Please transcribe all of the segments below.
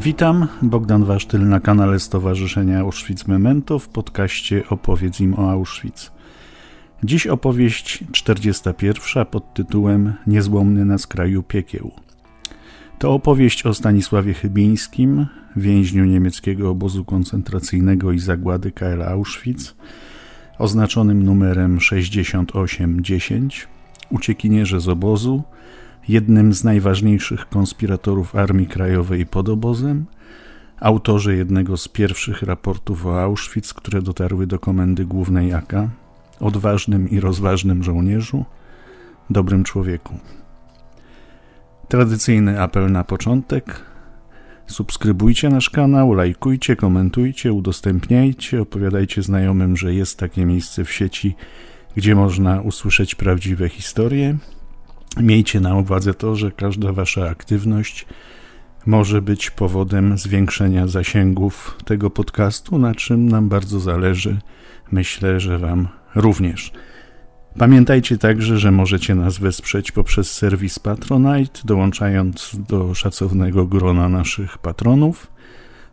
Witam, Bogdan Wasztyl na kanale Stowarzyszenia Auschwitz Memento w podcaście Opowiedz im o Auschwitz. Dziś opowieść 41 pod tytułem Niezłomny na skraju piekieł. To opowieść o Stanisławie Chybińskim, więźniu niemieckiego obozu koncentracyjnego i zagłady KL Auschwitz, oznaczonym numerem 6810, uciekinierze z obozu, jednym z najważniejszych konspiratorów Armii Krajowej pod obozem, autorze jednego z pierwszych raportów o Auschwitz, które dotarły do komendy głównej AK, odważnym i rozważnym żołnierzu, dobrym człowieku. Tradycyjny apel na początek. Subskrybujcie nasz kanał, lajkujcie, komentujcie, udostępniajcie, opowiadajcie znajomym, że jest takie miejsce w sieci, gdzie można usłyszeć prawdziwe historie. Miejcie na uwadze to, że każda wasza aktywność może być powodem zwiększenia zasięgów tego podcastu, na czym nam bardzo zależy. Myślę, że Wam również. Pamiętajcie także, że możecie nas wesprzeć poprzez serwis Patronite, dołączając do szacownego grona naszych patronów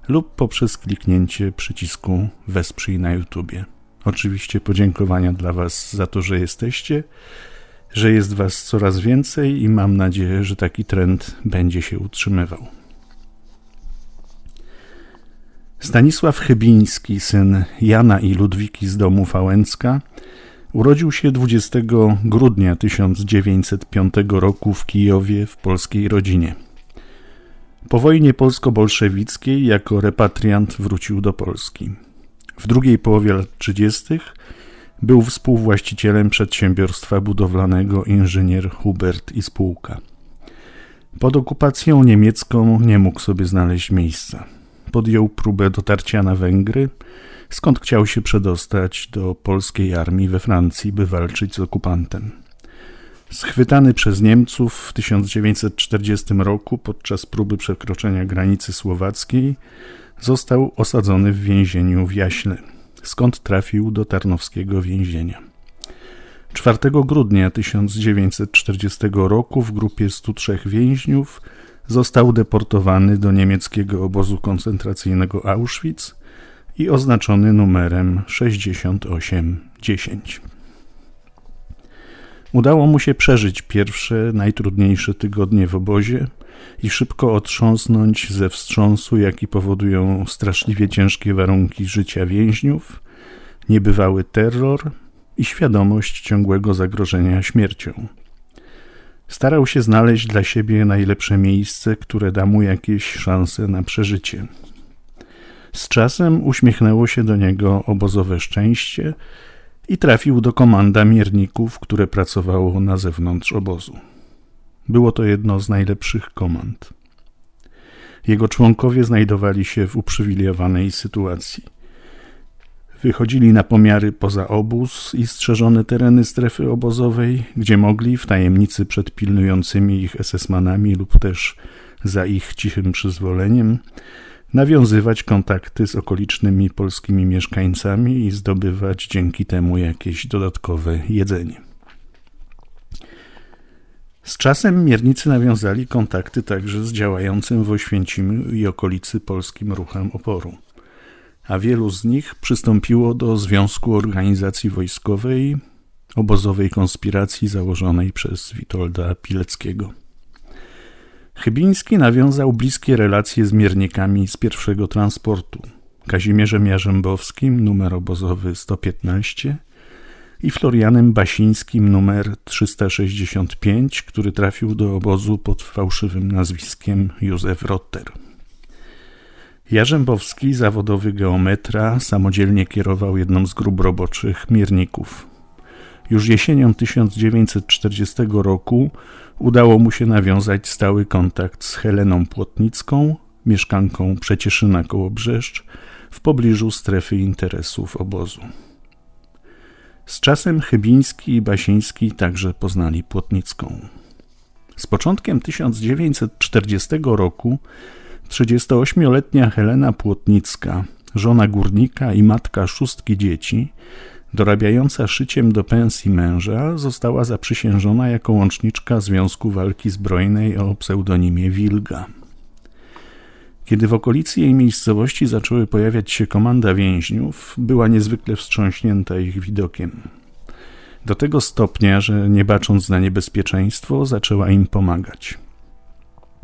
lub poprzez kliknięcie przycisku Wesprzyj na YouTubie. Oczywiście podziękowania dla Was za to, że jesteście że jest Was coraz więcej i mam nadzieję, że taki trend będzie się utrzymywał. Stanisław Chybiński, syn Jana i Ludwiki z domu Fałęcka, urodził się 20 grudnia 1905 roku w Kijowie w polskiej rodzinie. Po wojnie polsko-bolszewickiej jako repatriant wrócił do Polski. W drugiej połowie lat 30 był współwłaścicielem przedsiębiorstwa budowlanego inżynier Hubert i spółka. Pod okupacją niemiecką nie mógł sobie znaleźć miejsca. Podjął próbę dotarcia na Węgry, skąd chciał się przedostać do polskiej armii we Francji, by walczyć z okupantem. Schwytany przez Niemców w 1940 roku podczas próby przekroczenia granicy słowackiej, został osadzony w więzieniu w Jaśle skąd trafił do tarnowskiego więzienia. 4 grudnia 1940 roku w grupie 103 więźniów został deportowany do niemieckiego obozu koncentracyjnego Auschwitz i oznaczony numerem 6810. Udało mu się przeżyć pierwsze, najtrudniejsze tygodnie w obozie i szybko otrząsnąć ze wstrząsu, jaki powodują straszliwie ciężkie warunki życia więźniów, niebywały terror i świadomość ciągłego zagrożenia śmiercią. Starał się znaleźć dla siebie najlepsze miejsce, które da mu jakieś szanse na przeżycie. Z czasem uśmiechnęło się do niego obozowe szczęście i trafił do komanda mierników, które pracowało na zewnątrz obozu. Było to jedno z najlepszych komand. Jego członkowie znajdowali się w uprzywilejowanej sytuacji. Wychodzili na pomiary poza obóz i strzeżone tereny strefy obozowej, gdzie mogli w tajemnicy przed pilnującymi ich esesmanami lub też za ich cichym przyzwoleniem nawiązywać kontakty z okolicznymi polskimi mieszkańcami i zdobywać dzięki temu jakieś dodatkowe jedzenie. Z czasem miernicy nawiązali kontakty także z działającym w Oświęcimiu i okolicy polskim ruchem oporu, a wielu z nich przystąpiło do Związku Organizacji Wojskowej obozowej konspiracji założonej przez Witolda Pileckiego. Chybiński nawiązał bliskie relacje z miernikami z pierwszego transportu, Kazimierzem Jarzębowskim, numer obozowy 115 i Florianem Basińskim, numer 365, który trafił do obozu pod fałszywym nazwiskiem Józef Rotter. Jarzębowski, zawodowy geometra, samodzielnie kierował jedną z grup roboczych mierników. Już jesienią 1940 roku udało mu się nawiązać stały kontakt z Heleną Płotnicką, mieszkanką Przecieszyna koło Brzeszcz, w pobliżu strefy interesów obozu. Z czasem Chybiński i Basiński także poznali Płotnicką. Z początkiem 1940 roku 38-letnia Helena Płotnicka, żona górnika i matka szóstki dzieci, dorabiająca szyciem do pensji męża, została zaprzysiężona jako łączniczka Związku Walki Zbrojnej o pseudonimie Wilga. Kiedy w okolicy jej miejscowości zaczęły pojawiać się komanda więźniów, była niezwykle wstrząśnięta ich widokiem. Do tego stopnia, że nie bacząc na niebezpieczeństwo, zaczęła im pomagać.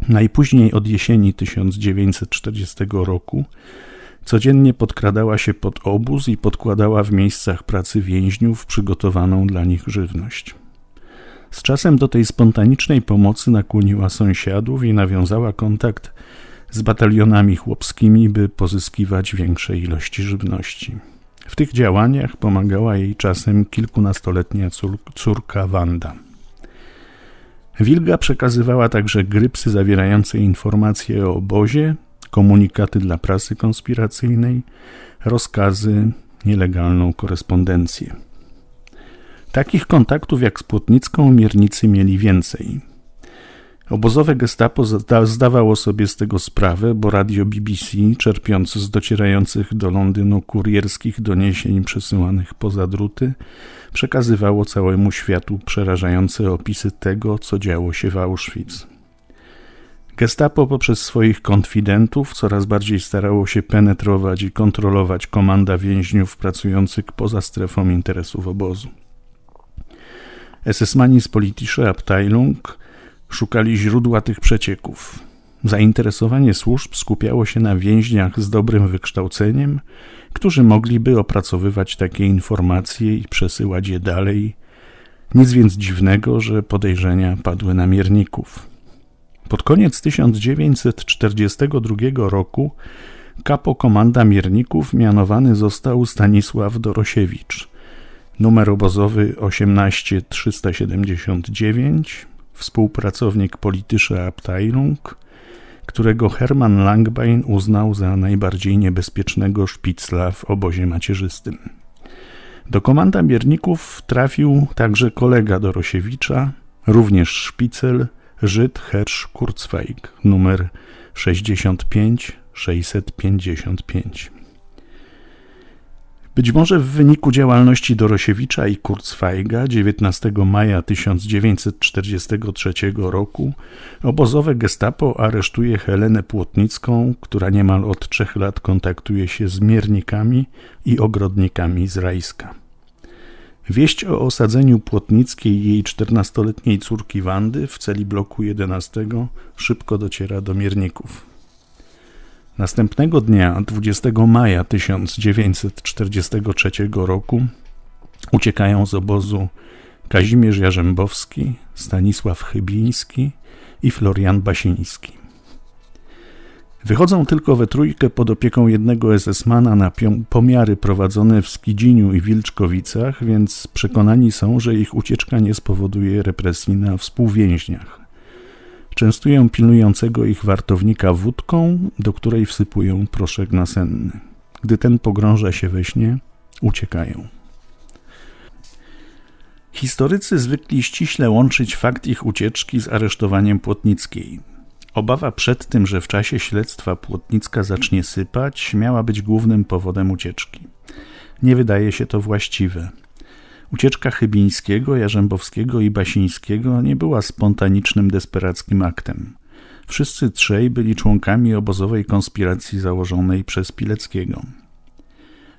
Najpóźniej od jesieni 1940 roku Codziennie podkradała się pod obóz i podkładała w miejscach pracy więźniów przygotowaną dla nich żywność. Z czasem do tej spontanicznej pomocy nakłoniła sąsiadów i nawiązała kontakt z batalionami chłopskimi, by pozyskiwać większe ilości żywności. W tych działaniach pomagała jej czasem kilkunastoletnia córka Wanda. Wilga przekazywała także grypsy zawierające informacje o obozie komunikaty dla prasy konspiracyjnej, rozkazy, nielegalną korespondencję. Takich kontaktów jak z Płotnicką miernicy mieli więcej. Obozowe gestapo zdawało sobie z tego sprawę, bo radio BBC, czerpiące z docierających do Londynu kurierskich doniesień przesyłanych poza druty, przekazywało całemu światu przerażające opisy tego, co działo się w Auschwitz. Gestapo poprzez swoich konfidentów coraz bardziej starało się penetrować i kontrolować komanda więźniów pracujących poza strefą interesów obozu. SS-mani z Politische Abteilung szukali źródła tych przecieków. Zainteresowanie służb skupiało się na więźniach z dobrym wykształceniem, którzy mogliby opracowywać takie informacje i przesyłać je dalej. Nic więc dziwnego, że podejrzenia padły na mierników. Pod koniec 1942 roku kapo komanda mierników mianowany został Stanisław Dorosiewicz. Numer obozowy 18379, współpracownik politysza Abteilung, którego Hermann Langbein uznał za najbardziej niebezpiecznego szpicla w obozie macierzystym. Do komanda mierników trafił także kolega Dorosiewicza, również szpicel – Żyd Hersz Kurzweig, numer 65655. Być może w wyniku działalności Dorosiewicza i Kurzweiga 19 maja 1943 roku obozowe gestapo aresztuje Helenę Płotnicką, która niemal od trzech lat kontaktuje się z miernikami i ogrodnikami z Rajska. Wieść o osadzeniu płotnickiej jej 14-letniej córki Wandy w celi bloku 11 szybko dociera do mierników. Następnego dnia, 20 maja 1943 roku, uciekają z obozu Kazimierz Jarzębowski, Stanisław Chybiński i Florian Basiński. Wychodzą tylko we trójkę pod opieką jednego SS-mana na pomiary prowadzone w Skidziniu i Wilczkowicach, więc przekonani są, że ich ucieczka nie spowoduje represji na współwięźniach. Częstują pilnującego ich wartownika wódką, do której wsypują proszek nasenny. Gdy ten pogrąża się we śnie, uciekają. Historycy zwykli ściśle łączyć fakt ich ucieczki z aresztowaniem Płotnickiej. Obawa przed tym, że w czasie śledztwa Płotnicka zacznie sypać, miała być głównym powodem ucieczki. Nie wydaje się to właściwe. Ucieczka Chybińskiego, Jarzębowskiego i Basińskiego nie była spontanicznym, desperackim aktem. Wszyscy trzej byli członkami obozowej konspiracji założonej przez Pileckiego.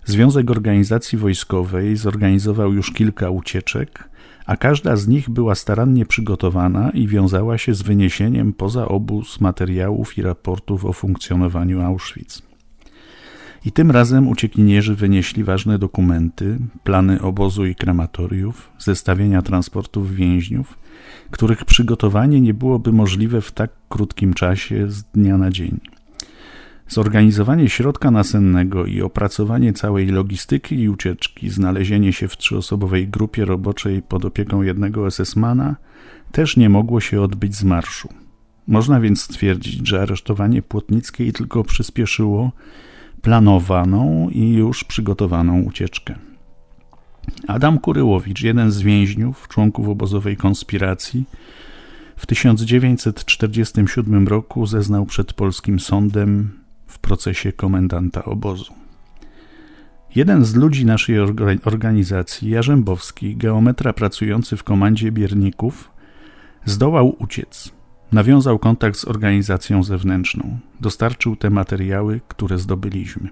Związek Organizacji Wojskowej zorganizował już kilka ucieczek – a każda z nich była starannie przygotowana i wiązała się z wyniesieniem poza obóz materiałów i raportów o funkcjonowaniu Auschwitz. I tym razem uciekinierzy wynieśli ważne dokumenty, plany obozu i krematoriów, zestawienia transportów więźniów, których przygotowanie nie byłoby możliwe w tak krótkim czasie z dnia na dzień. Zorganizowanie środka nasennego i opracowanie całej logistyki i ucieczki, znalezienie się w trzyosobowej grupie roboczej pod opieką jednego SS-mana też nie mogło się odbyć z marszu. Można więc stwierdzić, że aresztowanie Płotnickiej tylko przyspieszyło planowaną i już przygotowaną ucieczkę. Adam Kuryłowicz, jeden z więźniów, członków obozowej konspiracji, w 1947 roku zeznał przed polskim sądem w procesie komendanta obozu. Jeden z ludzi naszej organizacji, Jarzębowski, geometra pracujący w komandzie bierników, zdołał uciec. Nawiązał kontakt z organizacją zewnętrzną, dostarczył te materiały, które zdobyliśmy.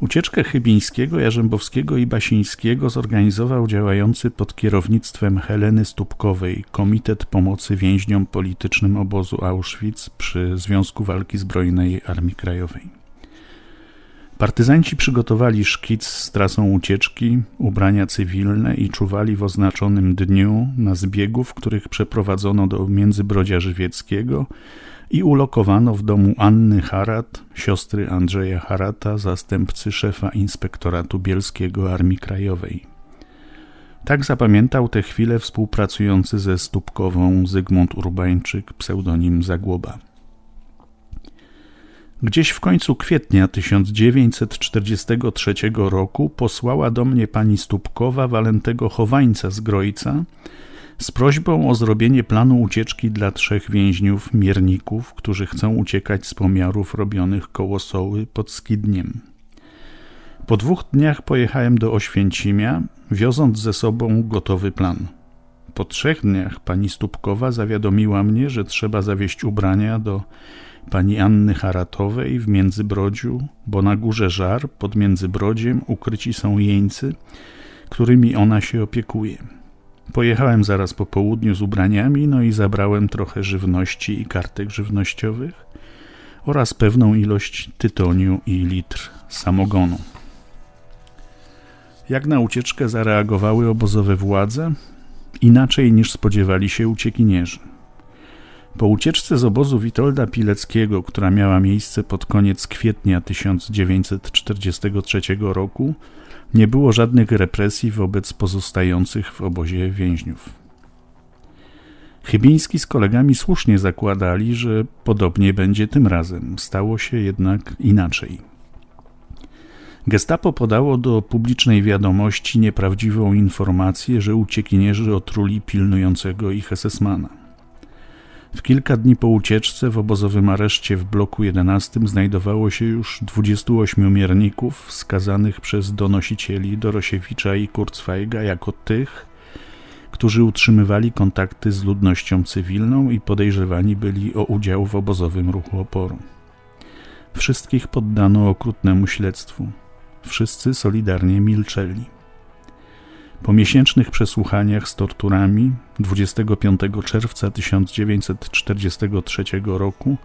Ucieczkę Chybińskiego, Jarzębowskiego i Basińskiego zorganizował działający pod kierownictwem Heleny Stupkowej Komitet Pomocy Więźniom Politycznym Obozu Auschwitz przy Związku Walki Zbrojnej Armii Krajowej. Partyzanci przygotowali szkic z trasą ucieczki, ubrania cywilne i czuwali w oznaczonym dniu na zbiegu, w których przeprowadzono do Międzybrodzia Żywieckiego – i ulokowano w domu Anny Harat, siostry Andrzeja Harata, zastępcy szefa Inspektoratu Bielskiego Armii Krajowej. Tak zapamiętał tę chwilę współpracujący ze Stupkową Zygmunt Urbańczyk, pseudonim Zagłoba. Gdzieś w końcu kwietnia 1943 roku posłała do mnie pani Stupkowa Walentego Chowańca z Grojca, z prośbą o zrobienie planu ucieczki dla trzech więźniów mierników, którzy chcą uciekać z pomiarów robionych koło Soły pod Skidniem. Po dwóch dniach pojechałem do Oświęcimia, wioząc ze sobą gotowy plan. Po trzech dniach pani Stupkowa zawiadomiła mnie, że trzeba zawieźć ubrania do pani Anny Haratowej w Międzybrodziu, bo na górze Żar pod Międzybrodziem ukryci są jeńcy, którymi ona się opiekuje. Pojechałem zaraz po południu z ubraniami, no i zabrałem trochę żywności i kartek żywnościowych oraz pewną ilość tytoniu i litr samogonu. Jak na ucieczkę zareagowały obozowe władze? Inaczej niż spodziewali się uciekinierzy. Po ucieczce z obozu Witolda Pileckiego, która miała miejsce pod koniec kwietnia 1943 roku, nie było żadnych represji wobec pozostających w obozie więźniów. Chybiński z kolegami słusznie zakładali, że podobnie będzie tym razem. Stało się jednak inaczej. Gestapo podało do publicznej wiadomości nieprawdziwą informację, że uciekinierzy otruli pilnującego ich esesmana. W kilka dni po ucieczce w obozowym areszcie w bloku 11 znajdowało się już 28 mierników skazanych przez donosicieli Dorosiewicza i Kurzweiga jako tych, którzy utrzymywali kontakty z ludnością cywilną i podejrzewani byli o udział w obozowym ruchu oporu. Wszystkich poddano okrutnemu śledztwu. Wszyscy solidarnie milczeli. Po miesięcznych przesłuchaniach z torturami 25 czerwca 1943 roku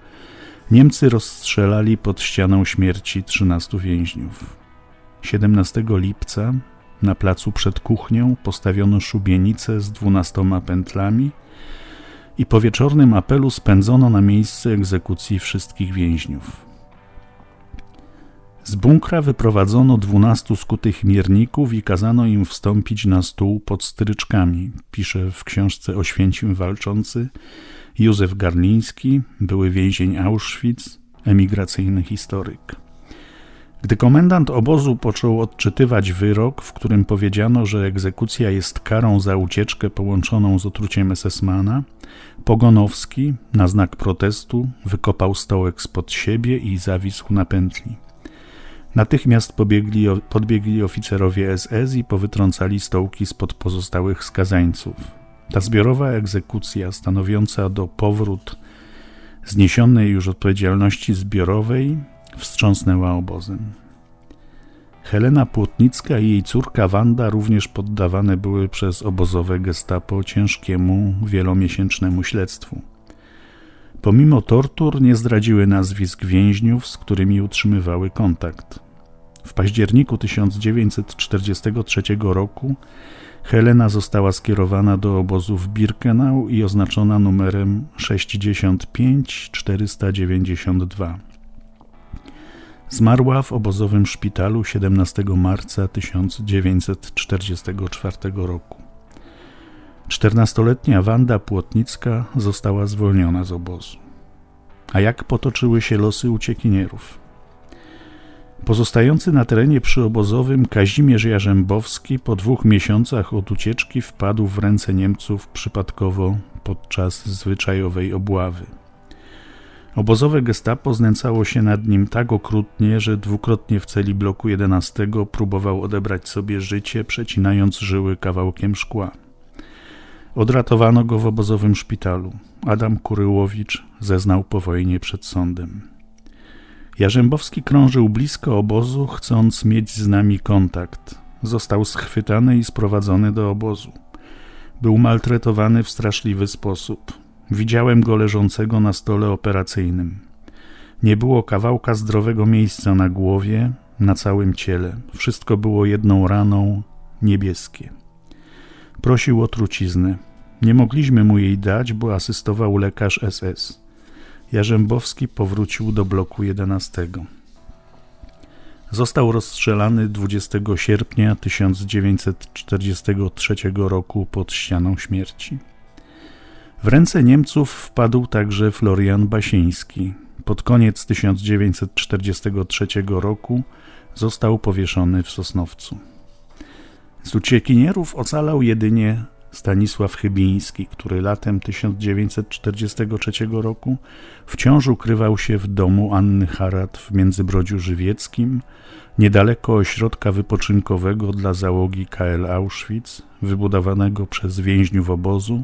Niemcy rozstrzelali pod ścianą śmierci 13 więźniów. 17 lipca na placu przed kuchnią postawiono szubienicę z dwunastoma pętlami i po wieczornym apelu spędzono na miejsce egzekucji wszystkich więźniów. Z bunkra wyprowadzono dwunastu skutych mierników i kazano im wstąpić na stół pod stryczkami, pisze w książce Oświęcim Walczący Józef Garliński, były więzień Auschwitz, emigracyjny historyk. Gdy komendant obozu począł odczytywać wyrok, w którym powiedziano, że egzekucja jest karą za ucieczkę połączoną z otruciem Esesmana, Pogonowski na znak protestu wykopał stołek spod siebie i zawisł na pętli. Natychmiast pobiegli, podbiegli oficerowie SS i powytrącali stołki spod pozostałych skazańców. Ta zbiorowa egzekucja, stanowiąca do powrót zniesionej już odpowiedzialności zbiorowej, wstrząsnęła obozem. Helena Płotnicka i jej córka Wanda również poddawane były przez obozowe gestapo ciężkiemu, wielomiesięcznemu śledztwu. Pomimo tortur nie zdradziły nazwisk więźniów, z którymi utrzymywały kontakt. W październiku 1943 roku Helena została skierowana do obozu w Birkenau i oznaczona numerem 65492. Zmarła w obozowym szpitalu 17 marca 1944 roku. Czternastoletnia Wanda Płotnicka została zwolniona z obozu. A jak potoczyły się losy uciekinierów? Pozostający na terenie przyobozowym Kazimierz Jarzębowski po dwóch miesiącach od ucieczki wpadł w ręce Niemców przypadkowo podczas zwyczajowej obławy. Obozowe gestapo znęcało się nad nim tak okrutnie, że dwukrotnie w celi bloku 11 próbował odebrać sobie życie, przecinając żyły kawałkiem szkła. Odratowano go w obozowym szpitalu. Adam Kuryłowicz zeznał po wojnie przed sądem. Jarzębowski krążył blisko obozu, chcąc mieć z nami kontakt. Został schwytany i sprowadzony do obozu. Był maltretowany w straszliwy sposób. Widziałem go leżącego na stole operacyjnym. Nie było kawałka zdrowego miejsca na głowie, na całym ciele. Wszystko było jedną raną, niebieskie. Prosił o truciznę. Nie mogliśmy mu jej dać, bo asystował lekarz SS. Jarzębowski powrócił do bloku 11. Został rozstrzelany 20 sierpnia 1943 roku pod ścianą śmierci. W ręce Niemców wpadł także Florian Basiński. Pod koniec 1943 roku został powieszony w Sosnowcu. Z uciekinierów ocalał jedynie Stanisław Chybiński, który latem 1943 roku wciąż ukrywał się w domu Anny Harat w Międzybrodziu Żywieckim, niedaleko ośrodka wypoczynkowego dla załogi KL Auschwitz, wybudowanego przez więźniów obozu,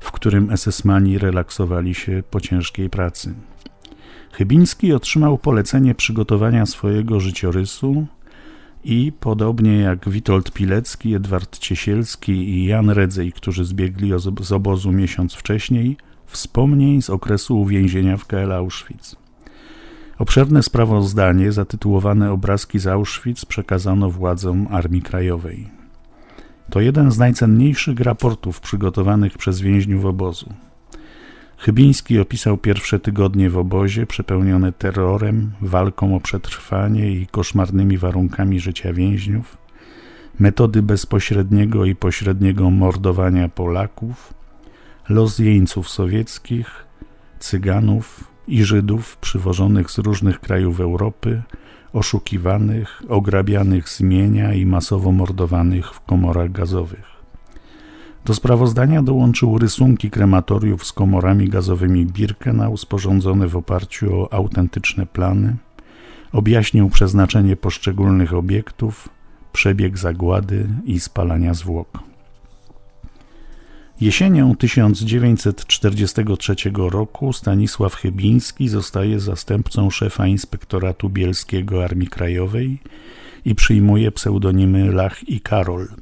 w którym SS-mani relaksowali się po ciężkiej pracy. Chybiński otrzymał polecenie przygotowania swojego życiorysu, i podobnie jak Witold Pilecki, Edward Ciesielski i Jan Redzej, którzy zbiegli z obozu miesiąc wcześniej, wspomnień z okresu uwięzienia w KL Auschwitz. Obszerne sprawozdanie zatytułowane Obrazki z Auschwitz przekazano władzom Armii Krajowej. To jeden z najcenniejszych raportów przygotowanych przez więźniów obozu. Chybiński opisał pierwsze tygodnie w obozie przepełnione terrorem, walką o przetrwanie i koszmarnymi warunkami życia więźniów, metody bezpośredniego i pośredniego mordowania Polaków, los jeńców sowieckich, Cyganów i Żydów przywożonych z różnych krajów Europy, oszukiwanych, ograbianych z mienia i masowo mordowanych w komorach gazowych. Do sprawozdania dołączył rysunki krematoriów z komorami gazowymi Birkenau sporządzone w oparciu o autentyczne plany, objaśnił przeznaczenie poszczególnych obiektów, przebieg zagłady i spalania zwłok. Jesienią 1943 roku Stanisław Chybiński zostaje zastępcą szefa Inspektoratu Bielskiego Armii Krajowej i przyjmuje pseudonimy Lach i Karol –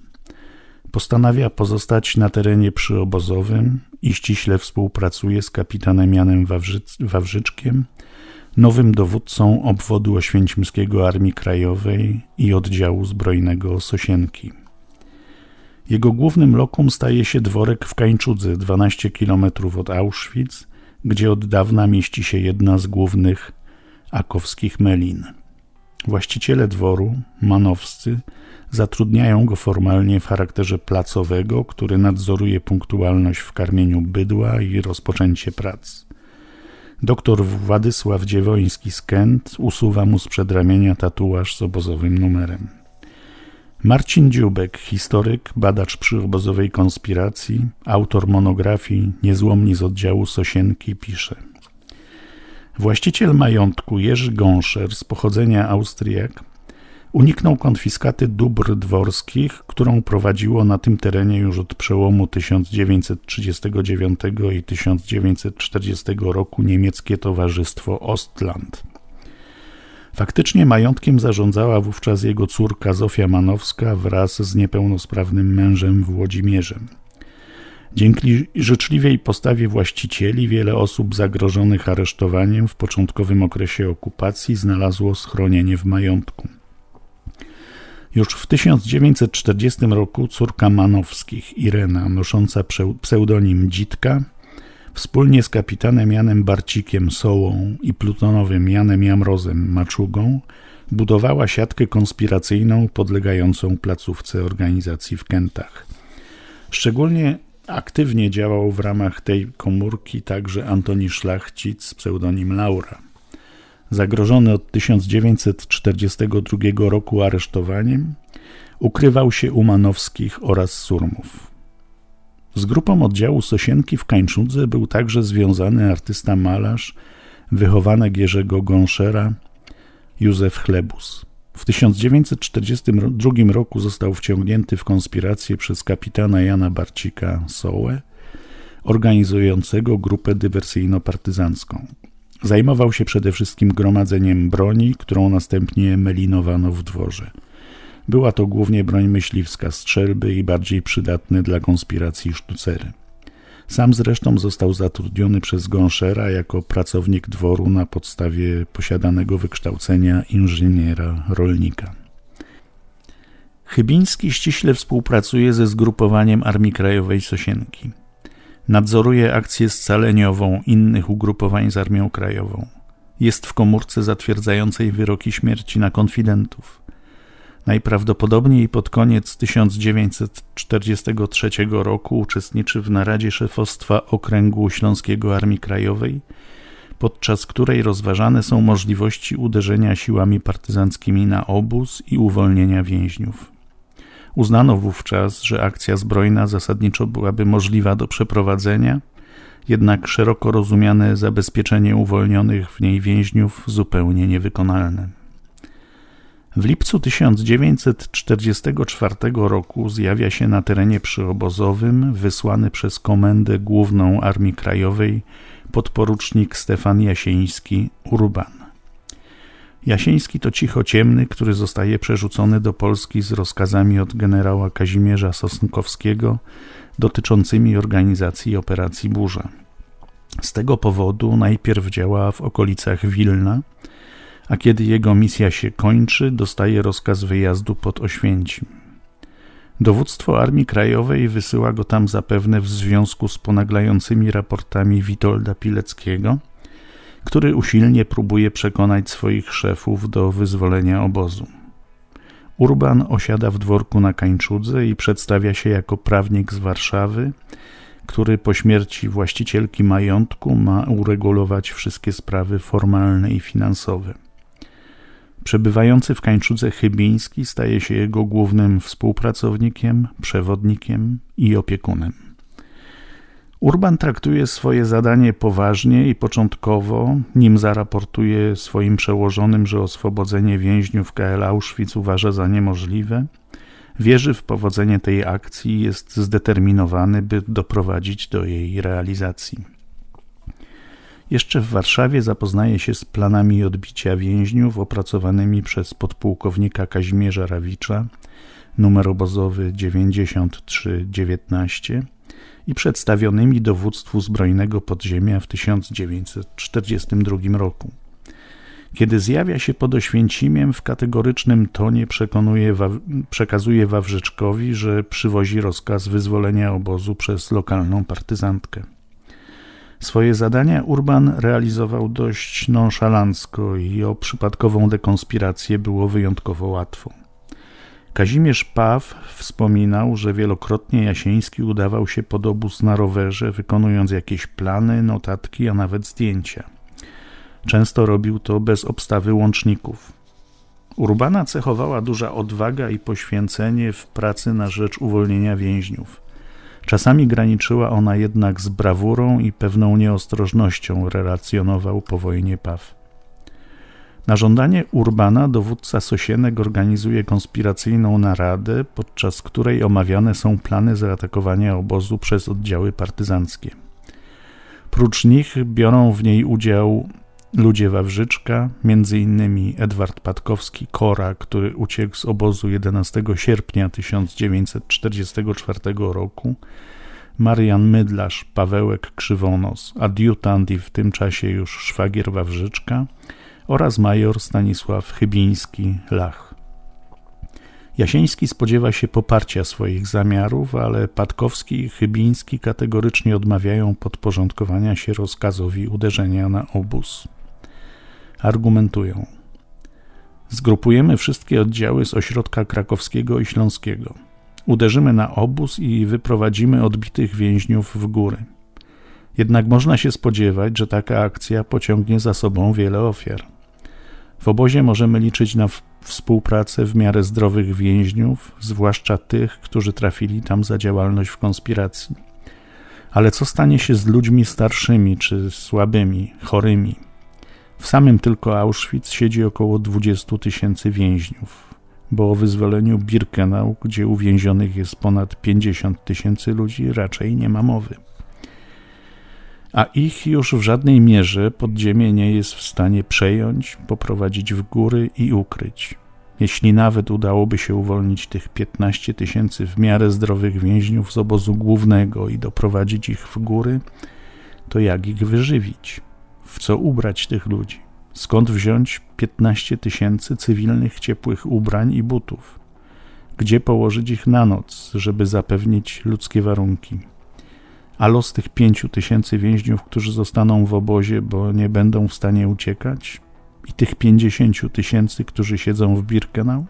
Postanawia pozostać na terenie przyobozowym i ściśle współpracuje z kapitanem Janem Wawrzyc Wawrzyczkiem, nowym dowódcą obwodu Oświęcimskiego Armii Krajowej i oddziału zbrojnego Sosienki. Jego głównym lokum staje się dworek w Kańczudze, 12 km od Auschwitz, gdzie od dawna mieści się jedna z głównych akowskich melin. Właściciele dworu, manowscy, Zatrudniają go formalnie w charakterze placowego, który nadzoruje punktualność w karmieniu bydła i rozpoczęcie prac. Doktor Władysław Dziewoński z Kent usuwa mu z przedramienia tatuaż z obozowym numerem. Marcin Dziubek, historyk, badacz obozowej konspiracji, autor monografii Niezłomni z oddziału Sosienki pisze Właściciel majątku Jerzy Gąszer z pochodzenia Austriak Uniknął konfiskaty dóbr dworskich, którą prowadziło na tym terenie już od przełomu 1939 i 1940 roku niemieckie towarzystwo Ostland. Faktycznie majątkiem zarządzała wówczas jego córka Zofia Manowska wraz z niepełnosprawnym mężem Włodzimierzem. Dzięki życzliwej postawie właścicieli wiele osób zagrożonych aresztowaniem w początkowym okresie okupacji znalazło schronienie w majątku. Już w 1940 roku córka Manowskich, Irena, nosząca pseudonim Dzitka, wspólnie z kapitanem Janem Barcikiem Sołą i plutonowym Janem Jamrozem Maczugą budowała siatkę konspiracyjną podlegającą placówce organizacji w Kentach. Szczególnie aktywnie działał w ramach tej komórki także Antoni Szlachcic, pseudonim Laura zagrożony od 1942 roku aresztowaniem, ukrywał się u Manowskich oraz Surmów. Z grupą oddziału Sosienki w Kańczudze był także związany artysta malarz, wychowany Jerzego Gąszera, Józef Chlebus. W 1942 roku został wciągnięty w konspirację przez kapitana Jana Barcika Sołę, organizującego grupę dywersyjno-partyzancką. Zajmował się przede wszystkim gromadzeniem broni, którą następnie melinowano w dworze. Była to głównie broń myśliwska strzelby i bardziej przydatne dla konspiracji sztucery. Sam zresztą został zatrudniony przez Gąszera jako pracownik dworu na podstawie posiadanego wykształcenia inżyniera rolnika. Chybiński ściśle współpracuje ze zgrupowaniem Armii Krajowej Sosienki. Nadzoruje akcję scaleniową innych ugrupowań z Armią Krajową. Jest w komórce zatwierdzającej wyroki śmierci na konfidentów. Najprawdopodobniej pod koniec 1943 roku uczestniczy w naradzie szefostwa Okręgu Śląskiego Armii Krajowej, podczas której rozważane są możliwości uderzenia siłami partyzanckimi na obóz i uwolnienia więźniów. Uznano wówczas, że akcja zbrojna zasadniczo byłaby możliwa do przeprowadzenia, jednak szeroko rozumiane zabezpieczenie uwolnionych w niej więźniów zupełnie niewykonalne. W lipcu 1944 roku zjawia się na terenie przyobozowym wysłany przez Komendę Główną Armii Krajowej podporucznik Stefan Jasieński Urban. Jasieński to cicho ciemny, który zostaje przerzucony do Polski z rozkazami od generała Kazimierza Sosnkowskiego dotyczącymi organizacji operacji Burza. Z tego powodu najpierw działa w okolicach Wilna, a kiedy jego misja się kończy, dostaje rozkaz wyjazdu pod Oświęcim. Dowództwo Armii Krajowej wysyła go tam zapewne w związku z ponaglającymi raportami Witolda Pileckiego – który usilnie próbuje przekonać swoich szefów do wyzwolenia obozu. Urban osiada w dworku na Kańczudze i przedstawia się jako prawnik z Warszawy, który po śmierci właścicielki majątku ma uregulować wszystkie sprawy formalne i finansowe. Przebywający w Kańczudze Chybiński staje się jego głównym współpracownikiem, przewodnikiem i opiekunem. Urban traktuje swoje zadanie poważnie i początkowo, nim zaraportuje swoim przełożonym, że oswobodzenie więźniów KL Auschwitz uważa za niemożliwe, wierzy w powodzenie tej akcji i jest zdeterminowany, by doprowadzić do jej realizacji. Jeszcze w Warszawie zapoznaje się z planami odbicia więźniów opracowanymi przez podpułkownika Kazimierza Rawicza, numer obozowy 9319 i przedstawionymi dowództwu zbrojnego podziemia w 1942 roku. Kiedy zjawia się pod Oświęcimiem, w kategorycznym tonie przekazuje Wawrzyczkowi, że przywozi rozkaz wyzwolenia obozu przez lokalną partyzantkę. Swoje zadania Urban realizował dość nonszalancko i o przypadkową dekonspirację było wyjątkowo łatwo. Kazimierz Paw wspominał, że wielokrotnie Jasieński udawał się pod obóz na rowerze, wykonując jakieś plany, notatki, a nawet zdjęcia. Często robił to bez obstawy łączników. Urbana cechowała duża odwaga i poświęcenie w pracy na rzecz uwolnienia więźniów. Czasami graniczyła ona jednak z brawurą i pewną nieostrożnością, relacjonował po wojnie Paw. Na żądanie Urbana dowódca Sosienek organizuje konspiracyjną naradę, podczas której omawiane są plany zaatakowania obozu przez oddziały partyzanckie. Prócz nich biorą w niej udział ludzie Wawrzyczka, m.in. Edward Patkowski Kora, który uciekł z obozu 11 sierpnia 1944 roku, Marian Mydlarz, Pawełek Krzywonos, adiutant i w tym czasie już szwagier Wawrzyczka, oraz major Stanisław Chybiński-Lach. Jasiński spodziewa się poparcia swoich zamiarów, ale Patkowski i Chybiński kategorycznie odmawiają podporządkowania się rozkazowi uderzenia na obóz. Argumentują. Zgrupujemy wszystkie oddziały z ośrodka krakowskiego i śląskiego. Uderzymy na obóz i wyprowadzimy odbitych więźniów w góry. Jednak można się spodziewać, że taka akcja pociągnie za sobą wiele ofiar. W obozie możemy liczyć na współpracę w miarę zdrowych więźniów, zwłaszcza tych, którzy trafili tam za działalność w konspiracji. Ale co stanie się z ludźmi starszymi czy słabymi, chorymi? W samym tylko Auschwitz siedzi około 20 tysięcy więźniów, bo o wyzwoleniu Birkenau, gdzie uwięzionych jest ponad 50 tysięcy ludzi, raczej nie ma mowy a ich już w żadnej mierze podziemie nie jest w stanie przejąć, poprowadzić w góry i ukryć. Jeśli nawet udałoby się uwolnić tych 15 tysięcy w miarę zdrowych więźniów z obozu głównego i doprowadzić ich w góry, to jak ich wyżywić? W co ubrać tych ludzi? Skąd wziąć 15 tysięcy cywilnych ciepłych ubrań i butów? Gdzie położyć ich na noc, żeby zapewnić ludzkie warunki? a los tych pięciu tysięcy więźniów, którzy zostaną w obozie, bo nie będą w stanie uciekać, i tych pięćdziesięciu tysięcy, którzy siedzą w Birkenau?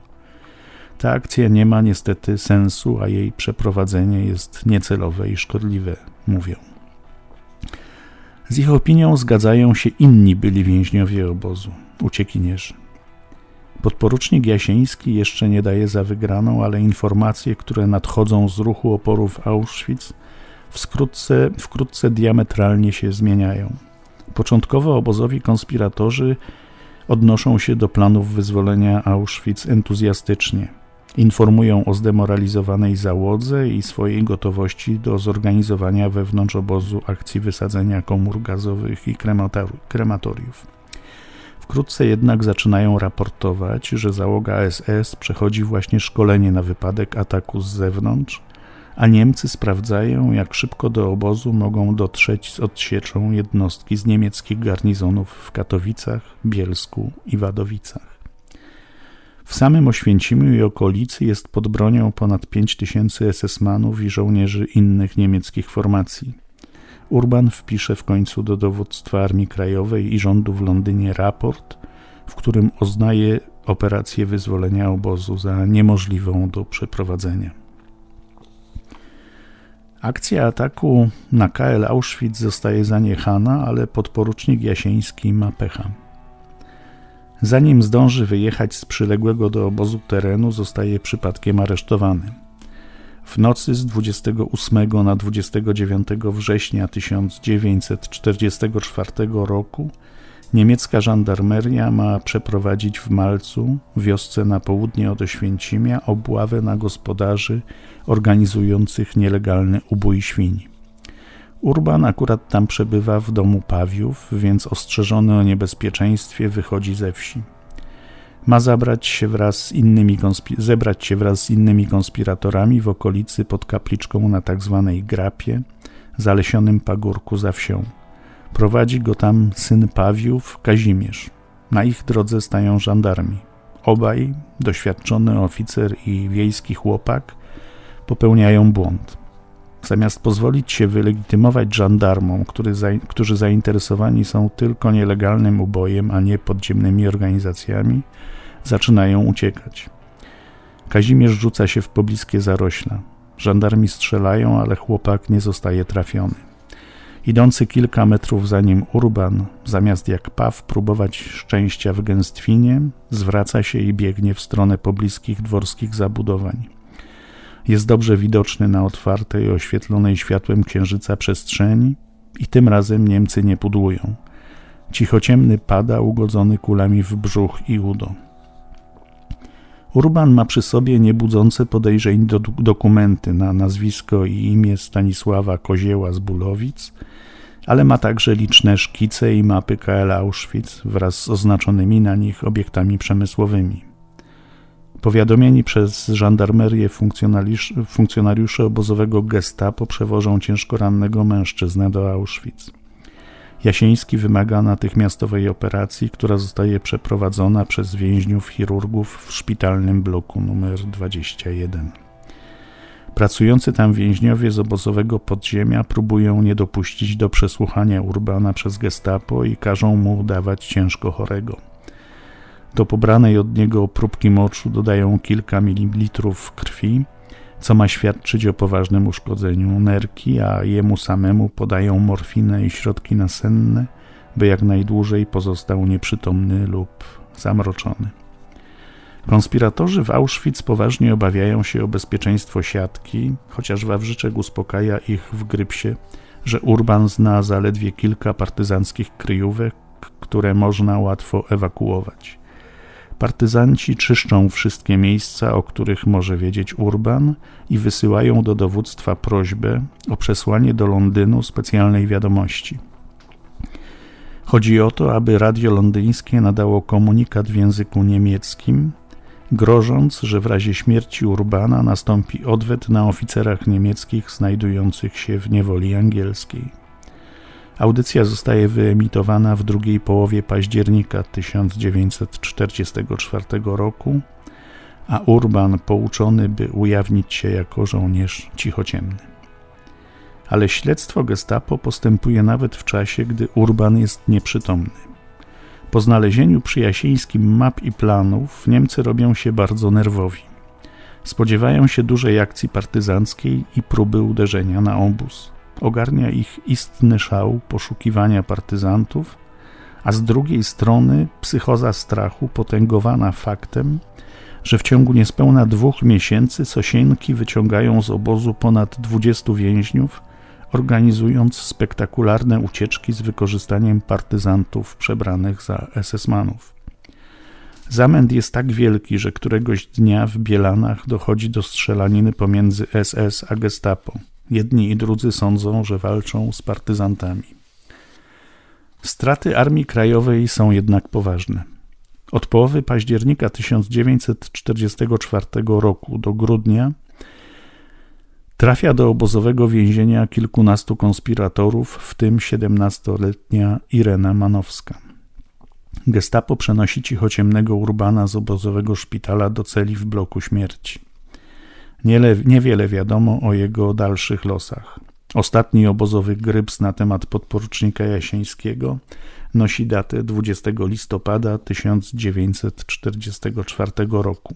Ta akcja nie ma niestety sensu, a jej przeprowadzenie jest niecelowe i szkodliwe, mówią. Z ich opinią zgadzają się inni byli więźniowie obozu, uciekinierzy. Podporucznik Jasiński jeszcze nie daje za wygraną, ale informacje, które nadchodzą z ruchu oporów Auschwitz – wkrótce, wkrótce diametralnie się zmieniają. Początkowo obozowi konspiratorzy odnoszą się do planów wyzwolenia Auschwitz entuzjastycznie. Informują o zdemoralizowanej załodze i swojej gotowości do zorganizowania wewnątrz obozu akcji wysadzenia komór gazowych i krematoriów. Wkrótce jednak zaczynają raportować, że załoga SS przechodzi właśnie szkolenie na wypadek ataku z zewnątrz – a Niemcy sprawdzają, jak szybko do obozu mogą dotrzeć z odsieczą jednostki z niemieckich garnizonów w Katowicach, Bielsku i Wadowicach. W samym Oświęcimiu i okolicy jest pod bronią ponad 5 tysięcy SS-manów i żołnierzy innych niemieckich formacji. Urban wpisze w końcu do dowództwa Armii Krajowej i rządu w Londynie raport, w którym oznaje operację wyzwolenia obozu za niemożliwą do przeprowadzenia. Akcja ataku na KL Auschwitz zostaje zaniechana, ale podporucznik Jasieński ma pecha. Zanim zdąży wyjechać z przyległego do obozu terenu, zostaje przypadkiem aresztowany. W nocy z 28 na 29 września 1944 roku Niemiecka żandarmeria ma przeprowadzić w Malcu, wiosce na południe od Oświęcimia, obławę na gospodarzy organizujących nielegalny ubój świń. Urban akurat tam przebywa w domu pawiów, więc ostrzeżony o niebezpieczeństwie wychodzi ze wsi. Ma zabrać się wraz innymi zebrać się wraz z innymi konspiratorami w okolicy pod kapliczką na tzw. Tak grapie, zalesionym pagórku za wsią. Prowadzi go tam syn Pawiów, Kazimierz. Na ich drodze stają żandarmi. Obaj, doświadczony oficer i wiejski chłopak, popełniają błąd. Zamiast pozwolić się wylegitymować żandarmom, którzy zainteresowani są tylko nielegalnym ubojem, a nie podziemnymi organizacjami, zaczynają uciekać. Kazimierz rzuca się w pobliskie zarośla. Żandarmi strzelają, ale chłopak nie zostaje trafiony. Idący kilka metrów za nim Urban, zamiast jak paw próbować szczęścia w gęstwinie, zwraca się i biegnie w stronę pobliskich dworskich zabudowań. Jest dobrze widoczny na otwartej, oświetlonej światłem księżyca przestrzeni i tym razem Niemcy nie pudłują. Cichociemny pada, ugodzony kulami w brzuch i udo. Urban ma przy sobie niebudzące podejrzeń do dokumenty na nazwisko i imię Stanisława Kozieła z Bulowic – ale ma także liczne szkice i mapy KL Auschwitz wraz z oznaczonymi na nich obiektami przemysłowymi. Powiadomieni przez żandarmerię funkcjonariusze obozowego gestapo przewożą ciężko rannego mężczyznę do Auschwitz. Jasiński wymaga natychmiastowej operacji, która zostaje przeprowadzona przez więźniów chirurgów w szpitalnym bloku numer 21. Pracujący tam więźniowie z obozowego podziemia próbują nie dopuścić do przesłuchania Urbana przez gestapo i każą mu udawać ciężko chorego. Do pobranej od niego próbki moczu dodają kilka mililitrów krwi, co ma świadczyć o poważnym uszkodzeniu nerki, a jemu samemu podają morfinę i środki nasenne, by jak najdłużej pozostał nieprzytomny lub zamroczony. Konspiratorzy w Auschwitz poważnie obawiają się o bezpieczeństwo siatki, chociaż Wawrzyczek uspokaja ich w Grypsie, że Urban zna zaledwie kilka partyzanckich kryjówek, które można łatwo ewakuować. Partyzanci czyszczą wszystkie miejsca, o których może wiedzieć Urban i wysyłają do dowództwa prośbę o przesłanie do Londynu specjalnej wiadomości. Chodzi o to, aby radio londyńskie nadało komunikat w języku niemieckim, grożąc, że w razie śmierci Urbana nastąpi odwet na oficerach niemieckich znajdujących się w niewoli angielskiej. Audycja zostaje wyemitowana w drugiej połowie października 1944 roku, a Urban pouczony, by ujawnić się jako żołnierz cichociemny. Ale śledztwo gestapo postępuje nawet w czasie, gdy Urban jest nieprzytomny. Po znalezieniu przyjasińskim map i planów Niemcy robią się bardzo nerwowi. Spodziewają się dużej akcji partyzanckiej i próby uderzenia na obóz. Ogarnia ich istny szał poszukiwania partyzantów, a z drugiej strony psychoza strachu potęgowana faktem, że w ciągu niespełna dwóch miesięcy Sosienki wyciągają z obozu ponad 20 więźniów, organizując spektakularne ucieczki z wykorzystaniem partyzantów przebranych za SS-manów. Zamęt jest tak wielki, że któregoś dnia w Bielanach dochodzi do strzelaniny pomiędzy SS a Gestapo. Jedni i drudzy sądzą, że walczą z partyzantami. Straty Armii Krajowej są jednak poważne. Od połowy października 1944 roku do grudnia Trafia do obozowego więzienia kilkunastu konspiratorów, w tym 17-letnia Irena Manowska. Gestapo przenosi ciemnego Urbana z obozowego szpitala do celi w bloku śmierci. Niele, niewiele wiadomo o jego dalszych losach. Ostatni obozowy gryps na temat podporucznika Jasieńskiego nosi datę 20 listopada 1944 roku.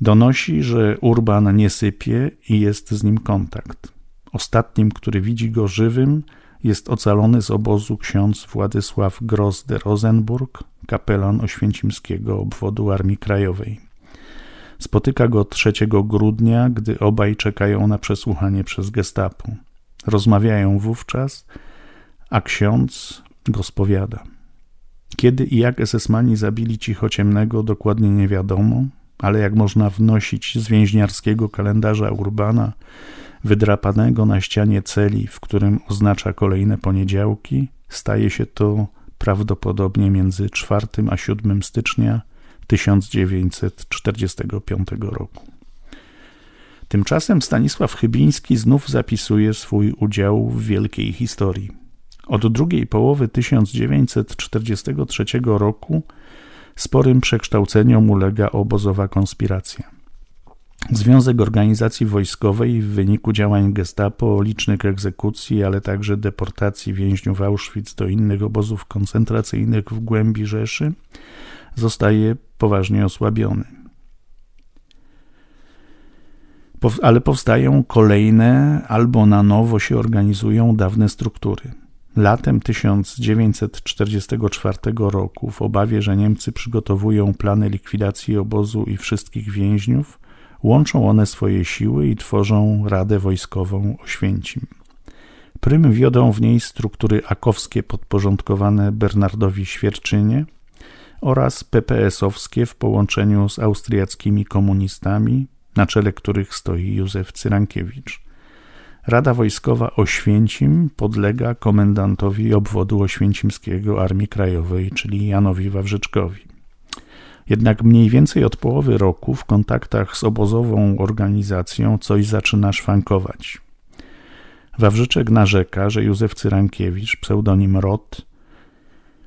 Donosi, że Urban nie sypie i jest z nim kontakt. Ostatnim, który widzi go żywym, jest ocalony z obozu ksiądz Władysław Gross de Rosenburg, kapelan Oświęcimskiego obwodu Armii Krajowej. Spotyka go 3 grudnia, gdy obaj czekają na przesłuchanie przez gestapo. Rozmawiają wówczas, a ksiądz go spowiada. Kiedy i jak esesmani zabili cichociemnego, dokładnie nie wiadomo, ale jak można wnosić z więźniarskiego kalendarza Urbana, wydrapanego na ścianie celi, w którym oznacza kolejne poniedziałki, staje się to prawdopodobnie między 4 a 7 stycznia 1945 roku. Tymczasem Stanisław Chybiński znów zapisuje swój udział w wielkiej historii. Od drugiej połowy 1943 roku Sporym przekształceniom ulega obozowa konspiracja. Związek Organizacji Wojskowej w wyniku działań Gestapo, licznych egzekucji, ale także deportacji więźniów Auschwitz do innych obozów koncentracyjnych w głębi Rzeszy zostaje poważnie osłabiony. Ale powstają kolejne albo na nowo się organizują dawne struktury. Latem 1944 roku, w obawie, że Niemcy przygotowują plany likwidacji obozu i wszystkich więźniów, łączą one swoje siły i tworzą Radę Wojskową Oświęcim. Prym wiodą w niej struktury akowskie podporządkowane Bernardowi Świerczynie oraz PPS-owskie w połączeniu z austriackimi komunistami, na czele których stoi Józef Cyrankiewicz – Rada Wojskowa Oświęcim podlega komendantowi obwodu oświęcimskiego Armii Krajowej, czyli Janowi Wawrzyczkowi. Jednak mniej więcej od połowy roku w kontaktach z obozową organizacją coś zaczyna szwankować. Wawrzyczek narzeka, że Józef Cyrankiewicz, pseudonim Rot,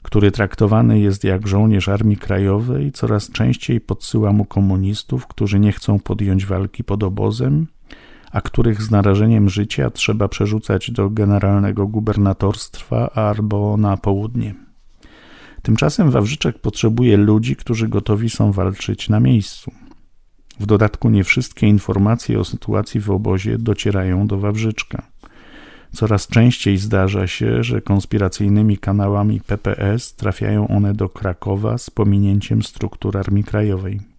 który traktowany jest jak żołnierz Armii Krajowej, coraz częściej podsyła mu komunistów, którzy nie chcą podjąć walki pod obozem – a których z narażeniem życia trzeba przerzucać do generalnego gubernatorstwa albo na południe. Tymczasem Wawrzyczek potrzebuje ludzi, którzy gotowi są walczyć na miejscu. W dodatku nie wszystkie informacje o sytuacji w obozie docierają do Wawrzyczka. Coraz częściej zdarza się, że konspiracyjnymi kanałami PPS trafiają one do Krakowa z pominięciem struktur Armii Krajowej.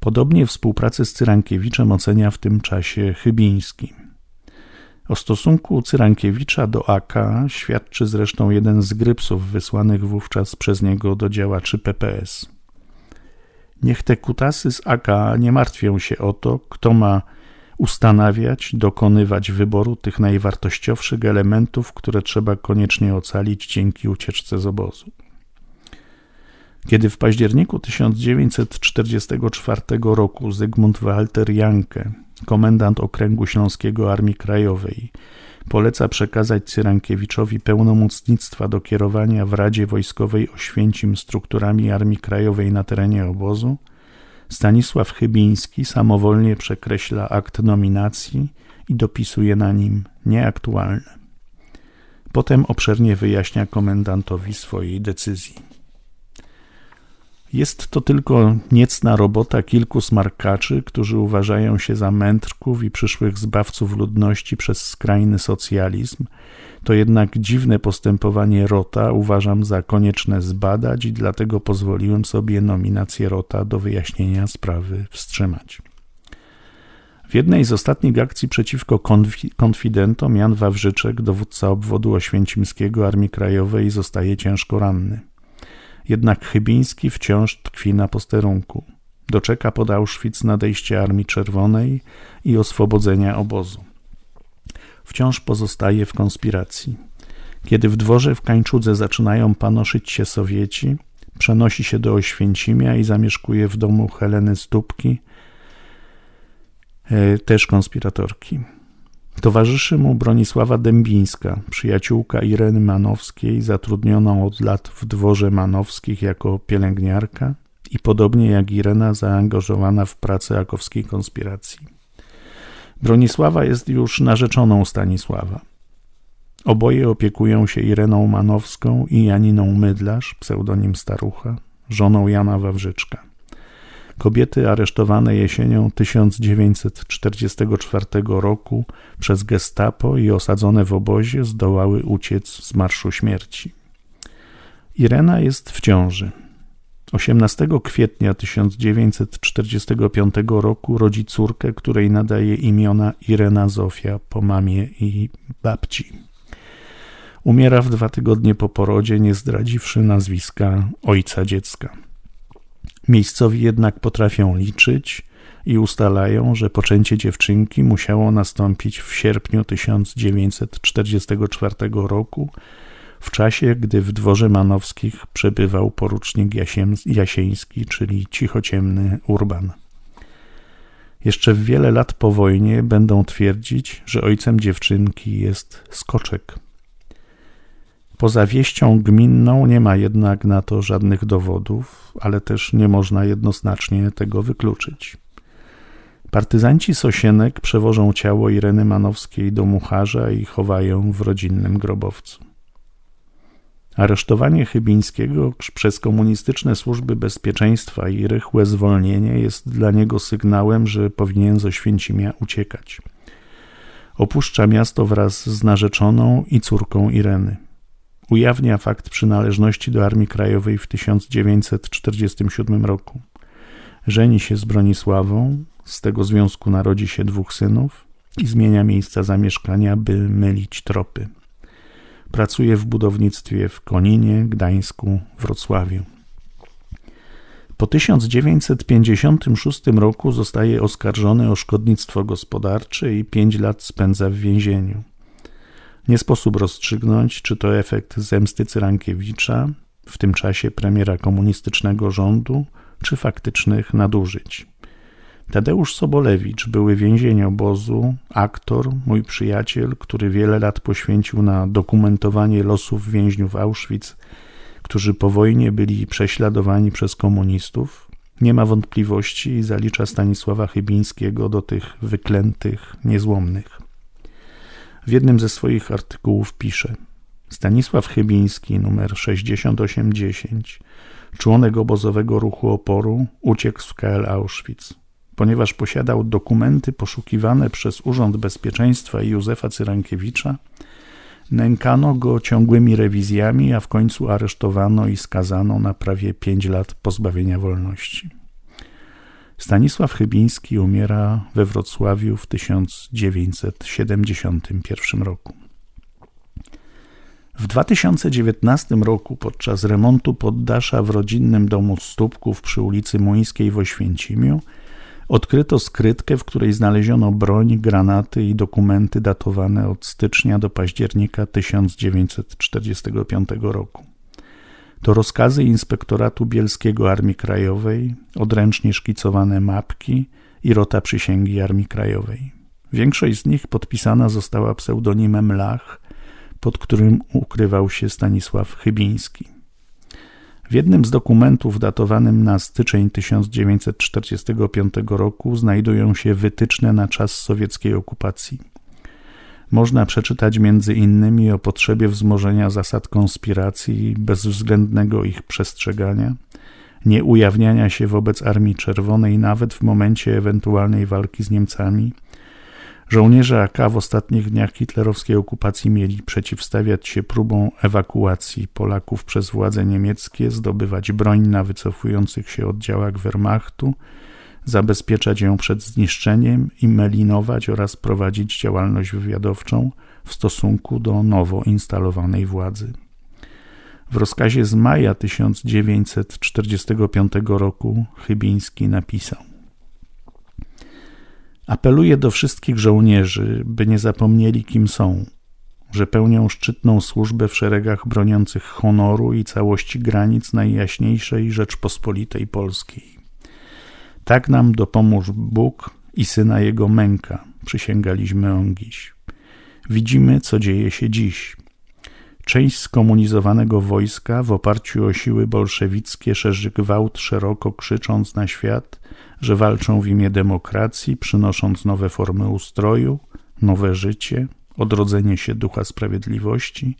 Podobnie współpracę z Cyrankiewiczem ocenia w tym czasie Chybiński. O stosunku Cyrankiewicza do AK świadczy zresztą jeden z grypsów wysłanych wówczas przez niego do działaczy PPS. Niech te kutasy z AK nie martwią się o to, kto ma ustanawiać, dokonywać wyboru tych najwartościowszych elementów, które trzeba koniecznie ocalić dzięki ucieczce z obozu. Kiedy w październiku 1944 roku Zygmunt Walter Janke, komendant Okręgu Śląskiego Armii Krajowej, poleca przekazać Cyrankiewiczowi pełnomocnictwa do kierowania w Radzie Wojskowej Oświęcim strukturami Armii Krajowej na terenie obozu, Stanisław Chybiński samowolnie przekreśla akt nominacji i dopisuje na nim nieaktualne. Potem obszernie wyjaśnia komendantowi swojej decyzji. Jest to tylko niecna robota kilku smarkaczy, którzy uważają się za mędrków i przyszłych zbawców ludności przez skrajny socjalizm. To jednak dziwne postępowanie Rota uważam za konieczne zbadać i dlatego pozwoliłem sobie nominację Rota do wyjaśnienia sprawy wstrzymać. W jednej z ostatnich akcji przeciwko konfidentom Jan Wawrzyczek, dowódca obwodu oświęcimskiego Armii Krajowej, zostaje ciężko ranny. Jednak Chybiński wciąż tkwi na posterunku. Doczeka pod Auschwitz nadejście Armii Czerwonej i oswobodzenia obozu. Wciąż pozostaje w konspiracji. Kiedy w dworze w Kańczudze zaczynają panoszyć się Sowieci, przenosi się do Oświęcimia i zamieszkuje w domu Heleny Stupki, e, też konspiratorki. Towarzyszy mu Bronisława Dębińska, przyjaciółka Ireny Manowskiej, zatrudniona od lat w dworze Manowskich jako pielęgniarka i podobnie jak Irena zaangażowana w pracę akowskiej konspiracji. Bronisława jest już narzeczoną Stanisława. Oboje opiekują się Ireną Manowską i Janiną Mydlarz, pseudonim Starucha, żoną Jana Wawrzyczka. Kobiety aresztowane jesienią 1944 roku przez gestapo i osadzone w obozie zdołały uciec z Marszu Śmierci. Irena jest w ciąży. 18 kwietnia 1945 roku rodzi córkę, której nadaje imiona Irena Zofia po mamie i babci. Umiera w dwa tygodnie po porodzie, nie zdradziwszy nazwiska ojca dziecka. Miejscowi jednak potrafią liczyć i ustalają, że poczęcie dziewczynki musiało nastąpić w sierpniu 1944 roku, w czasie gdy w dworze Manowskich przebywał porucznik Jasieński, czyli cichociemny Urban. Jeszcze wiele lat po wojnie będą twierdzić, że ojcem dziewczynki jest Skoczek, Poza wieścią gminną nie ma jednak na to żadnych dowodów, ale też nie można jednoznacznie tego wykluczyć. Partyzanci Sosienek przewożą ciało Ireny Manowskiej do Mucharza i chowają w rodzinnym grobowcu. Aresztowanie Chybińskiego przez komunistyczne służby bezpieczeństwa i rychłe zwolnienie jest dla niego sygnałem, że powinien z Oświęcimia uciekać. Opuszcza miasto wraz z narzeczoną i córką Ireny ujawnia fakt przynależności do Armii Krajowej w 1947 roku. Żeni się z Bronisławą, z tego związku narodzi się dwóch synów i zmienia miejsca zamieszkania, by mylić tropy. Pracuje w budownictwie w Koninie, Gdańsku, Wrocławiu. Po 1956 roku zostaje oskarżony o szkodnictwo gospodarcze i 5 lat spędza w więzieniu. Nie sposób rozstrzygnąć, czy to efekt zemsty Cyrankiewicza, w tym czasie premiera komunistycznego rządu, czy faktycznych nadużyć. Tadeusz Sobolewicz, były więzienie obozu, aktor, mój przyjaciel, który wiele lat poświęcił na dokumentowanie losów więźniów Auschwitz, którzy po wojnie byli prześladowani przez komunistów, nie ma wątpliwości i zalicza Stanisława Chybińskiego do tych wyklętych, niezłomnych. W jednym ze swoich artykułów pisze Stanisław Chybiński, numer 6810, członek obozowego ruchu oporu, uciekł z KL Auschwitz. Ponieważ posiadał dokumenty poszukiwane przez Urząd Bezpieczeństwa i Józefa Cyrankiewicza, nękano go ciągłymi rewizjami, a w końcu aresztowano i skazano na prawie 5 lat pozbawienia wolności. Stanisław Chybiński umiera we Wrocławiu w 1971 roku. W 2019 roku podczas remontu poddasza w rodzinnym domu Stópków przy ulicy Muńskiej w Oświęcimiu odkryto skrytkę, w której znaleziono broń, granaty i dokumenty datowane od stycznia do października 1945 roku. To rozkazy Inspektoratu Bielskiego Armii Krajowej, odręcznie szkicowane mapki i rota przysięgi Armii Krajowej. Większość z nich podpisana została pseudonimem Lach, pod którym ukrywał się Stanisław Chybiński. W jednym z dokumentów datowanym na styczeń 1945 roku znajdują się wytyczne na czas sowieckiej okupacji. Można przeczytać między innymi o potrzebie wzmożenia zasad konspiracji i bezwzględnego ich przestrzegania, nieujawniania się wobec Armii Czerwonej nawet w momencie ewentualnej walki z Niemcami. Żołnierze AK w ostatnich dniach hitlerowskiej okupacji mieli przeciwstawiać się próbom ewakuacji Polaków przez władze niemieckie, zdobywać broń na wycofujących się oddziałach Wehrmachtu, zabezpieczać ją przed zniszczeniem i melinować oraz prowadzić działalność wywiadowczą w stosunku do nowo instalowanej władzy. W rozkazie z maja 1945 roku Chybiński napisał: Apeluję do wszystkich żołnierzy, by nie zapomnieli, kim są, że pełnią szczytną służbę w szeregach broniących honoru i całości granic najjaśniejszej Rzeczpospolitej Polskiej. Tak nam dopomóż Bóg i syna jego męka, przysięgaliśmy ongiś. Widzimy, co dzieje się dziś. Część skomunizowanego wojska w oparciu o siły bolszewickie szerzy gwałt szeroko krzycząc na świat, że walczą w imię demokracji, przynosząc nowe formy ustroju, nowe życie, odrodzenie się ducha sprawiedliwości,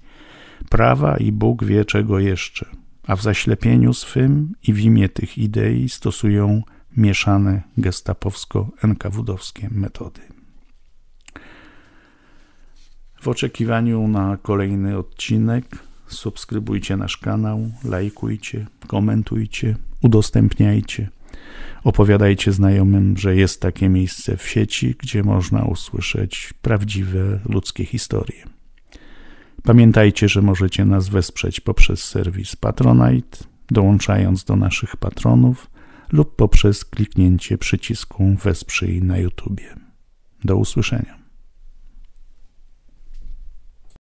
prawa i Bóg wie czego jeszcze, a w zaślepieniu swym i w imię tych idei stosują mieszane gestapowsko owskie metody. W oczekiwaniu na kolejny odcinek subskrybujcie nasz kanał, lajkujcie, komentujcie, udostępniajcie. Opowiadajcie znajomym, że jest takie miejsce w sieci, gdzie można usłyszeć prawdziwe ludzkie historie. Pamiętajcie, że możecie nas wesprzeć poprzez serwis Patronite, dołączając do naszych patronów lub poprzez kliknięcie przycisku Wesprzyj na YouTube. Do usłyszenia.